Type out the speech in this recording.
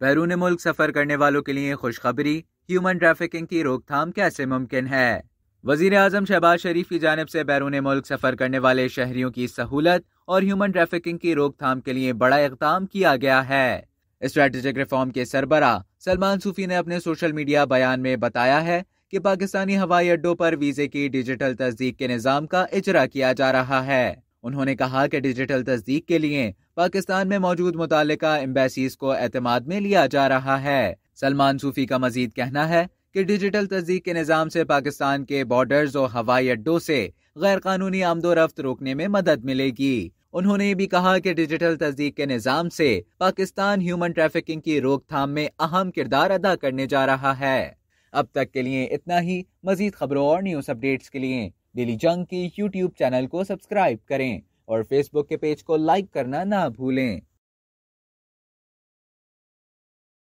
बैरून मुल्क सफर करने वालों के लिए खुशखबरी ह्यूमन ट्रैफिकिंग की रोकथाम कैसे मुमकिन है वजीर अजम शहबाज शरीफ की जानब से बैरून मुल्क सफर करने वाले शहरियों की सहूलत और ह्यूमन ट्रैफिकिंग की रोकथाम के लिए बड़ा इकदाम किया गया है स्ट्रेटेजिक रिफॉर्म के सरबरा सलमान सूफी ने अपने सोशल मीडिया बयान में बताया है कि पाकिस्तानी हवाई अड्डों पर वीजे की डिजिटल तस्दीक के निज़ाम का इजरा किया जा रहा है उन्होंने कहा कि डिजिटल तस्दीक के लिए पाकिस्तान में मौजूद मुतल एम्बेसीज को अहतमाद में लिया जा रहा है सलमान सूफी का मजीद कहना है कि डिजिटल तस्दीक के निज़ाम से पाकिस्तान के बॉर्डर्स और हवाई अड्डों से गैर कानूनी आमदोरफ्त रोकने में मदद मिलेगी उन्होंने ये भी कहा कि डिजिटल तस्दीक के निज़ाम से पाकिस्तान ह्यूमन ट्रैफिकिंग की रोकथाम में अहम किरदार अदा करने जा रहा है अब तक के लिए इतना ही मजीद खबरों और न्यूज अपडेट्स के लिए डेली जंग की यूट्यूब चैनल को सब्सक्राइब करें और फेसबुक के पेज को लाइक करना ना भूलें